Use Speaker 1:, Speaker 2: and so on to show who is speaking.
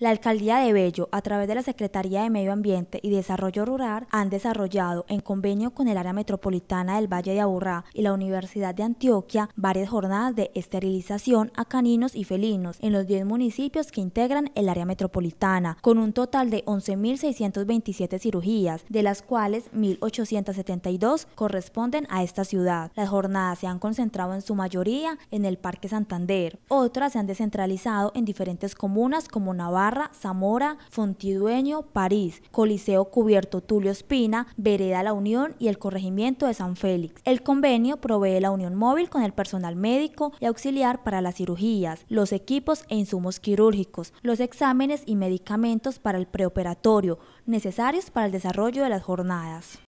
Speaker 1: La Alcaldía de Bello, a través de la Secretaría de Medio Ambiente y Desarrollo Rural, han desarrollado, en convenio con el área metropolitana del Valle de Aburrá y la Universidad de Antioquia, varias jornadas de esterilización a caninos y felinos en los 10 municipios que integran el área metropolitana, con un total de 11.627 cirugías, de las cuales 1.872 corresponden a esta ciudad. Las jornadas se han concentrado en su mayoría en el Parque Santander. Otras se han descentralizado en diferentes comunas como Navarra, Zamora, Fontidueño, París, Coliseo Cubierto Tulio Espina, Vereda La Unión y el Corregimiento de San Félix. El convenio provee la unión móvil con el personal médico y auxiliar para las cirugías, los equipos e insumos quirúrgicos, los exámenes y medicamentos para el preoperatorio, necesarios para el desarrollo de las jornadas.